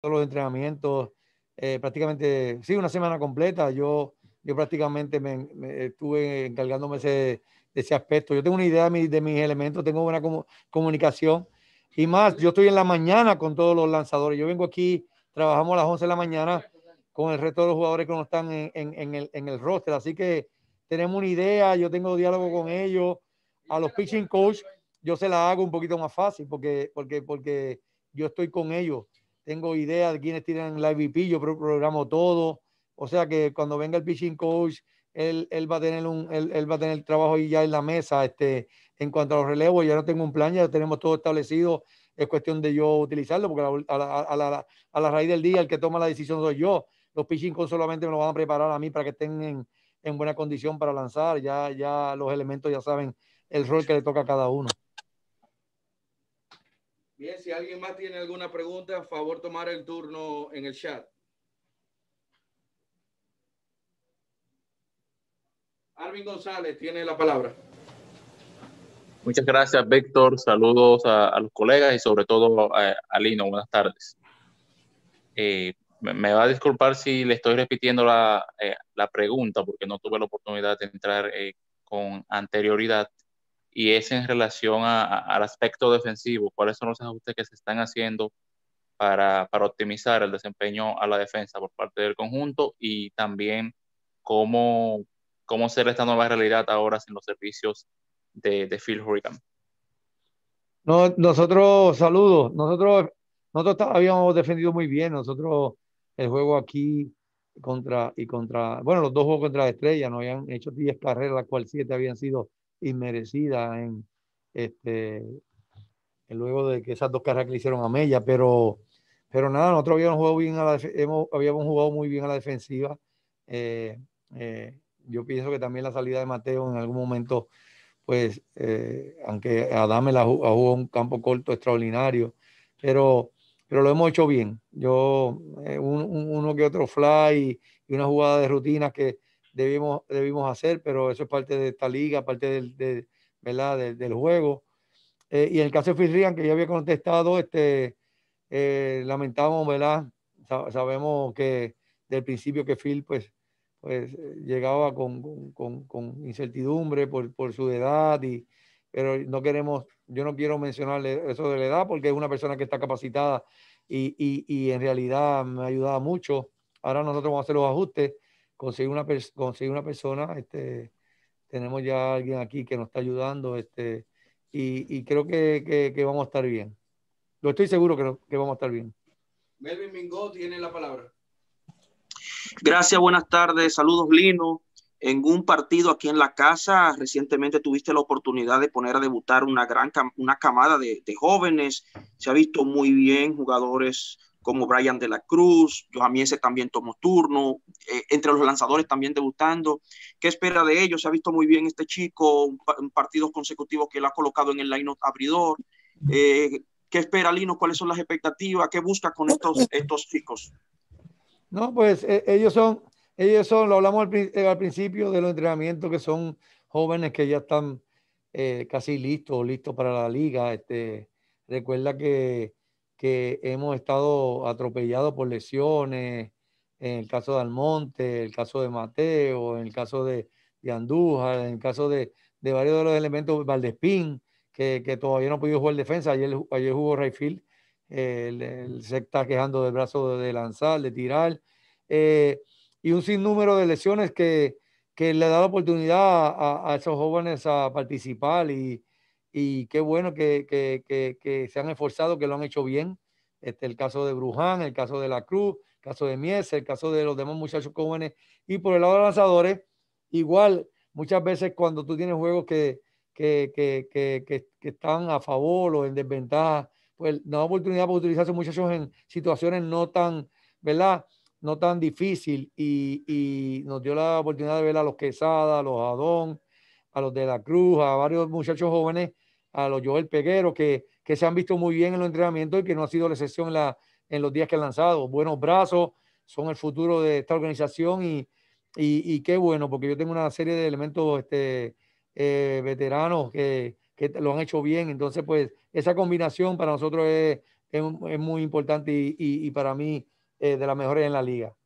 todos los entrenamientos, eh, prácticamente, sí, una semana completa. Yo, yo prácticamente me, estuve encargándome de ese aspecto. Yo tengo una idea de, mis elementos, tengo buena comunicación. Y más, yo estoy en la mañana con todos los lanzadores. Yo vengo aquí, trabajamos a las 11 de la mañana con el resto de los jugadores que no están en, el, en roster. Así que tenemos una idea, yo tengo diálogo con ellos. A los pitching coach yo se la hago un poquito más fácil porque, porque, porque yo estoy con ellos tengo idea de quiénes tienen la IVP, yo programo todo. O sea que cuando venga el pitching coach, él, va a tener un, trabajo ahí ya en la mesa. Este, en cuanto a los relevos, ya no tengo un plan, ya tenemos todo establecido. Es cuestión de yo utilizarlo, porque a la, raíz del día el que toma la decisión soy yo. Los pitching coach solamente me lo van a preparar a mí para que estén en, en buena condición para lanzar. Ya, ya los elementos ya saben el rol que le toca a cada uno. Bien, si alguien más tiene alguna pregunta, a favor tomar el turno en el chat. Arvin González tiene la palabra. Muchas gracias, Víctor. Saludos a, los colegas y sobre todo a, Lino. Buenas tardes. Eh, me va a disculpar si le estoy repitiendo la, eh, pregunta porque no tuve la oportunidad de entrar eh, con anterioridad y es en relación a, al aspecto defensivo, cuáles son los ajustes que se están haciendo para, para, optimizar el desempeño a la defensa por parte del conjunto y también cómo, cómo ser esta nueva realidad ahora sin los servicios de, de Phil Hurricane. No, nosotros, saludos, nosotros, nosotros habíamos defendido muy bien, nosotros el juego aquí contra y contra, bueno, los dos juegos contra la estrella, no habían hecho 10 carreras, las cuales 7 habían sido inmerecida en este luego de que esas dos carreras que le hicieron a Mella, pero, pero nada, nosotros habíamos jugado bien a la habíamos jugado muy bien a la defensiva. Eh, eh, yo pienso que también la salida de Mateo en algún momento, pues, eh, aunque Adame la jugó un campo corto extraordinario, pero, pero lo hemos hecho bien. Yo, eh, uno que otro fly y, y una jugada de rutina que, debimos, debimos hacer, pero eso es parte de esta liga, parte del, de, ¿verdad? del, juego. Eh, y en el caso de Phil que ya había contestado, este, eh, lamentamos, ¿verdad? sabemos que del principio que Phil pues, pues llegaba con, con, incertidumbre por, por, su edad, y, pero no queremos, yo no quiero mencionarle eso de la edad porque es una persona que está capacitada y, y, y en realidad me ha ayudado mucho. Ahora nosotros vamos a hacer los ajustes Conseguí una, persona, este, tenemos ya alguien aquí que nos está ayudando, este, y, y creo que, que, vamos a estar bien. Lo estoy seguro que, que vamos a estar bien. Melvin Mingo tiene la palabra. Gracias, buenas tardes, saludos Lino. En un partido aquí en la casa, recientemente tuviste la oportunidad de poner a debutar una gran una camada de, de jóvenes. Se ha visto muy bien jugadores como Brian de la Cruz, ese también tomó turno, eh, entre los lanzadores también debutando. ¿Qué espera de ellos? Se ha visto muy bien este chico, en partidos consecutivos que él ha colocado en el line abridor. Eh, ¿Qué espera Lino? ¿Cuáles son las expectativas? ¿Qué busca con estos, estos chicos? No, pues e, ellos son, ellos son, lo hablamos eh, al, principio de los entrenamientos que son jóvenes que ya están casi listos, listos para la liga. Este, recuerda que que hemos estado atropellados por lesiones, en el caso de Almonte, el caso de Mateo, en el caso de, de Andújar, en el caso de, de, varios de los elementos, Valdespín, que, que, todavía no ha podido jugar defensa, ayer, ayer jugó Rayfield, eh, el, el, se está quejando del brazo de, lanzar, de tirar, eh, y un sinnúmero de lesiones que, que le da la oportunidad a, a esos jóvenes a participar y, y qué bueno que, que, que, se han esforzado, que lo han hecho bien. Este, el caso de Bruján, el caso de La Cruz, el caso de Mies, el caso de los demás muchachos jóvenes. Y por el lado de lanzadores, igual, muchas veces cuando tú tienes juegos que, están a favor o en desventaja, pues no da oportunidad para utilizar a esos muchachos en situaciones no tan, ¿verdad? No tan difícil. Y, y nos dio la oportunidad de ver a los Quesada, a los Adón, a los de la Cruz, a varios muchachos jóvenes a los Joel Peguero, que, se han visto muy bien en los entrenamientos y que no ha sido la excepción en, la, en los días que han lanzado. Buenos brazos, son el futuro de esta organización y, y, qué bueno, porque yo tengo una serie de elementos este, eh, veteranos que, lo han hecho bien. Entonces, pues esa combinación para nosotros es, muy importante y, para mí eh, de las mejores en la liga.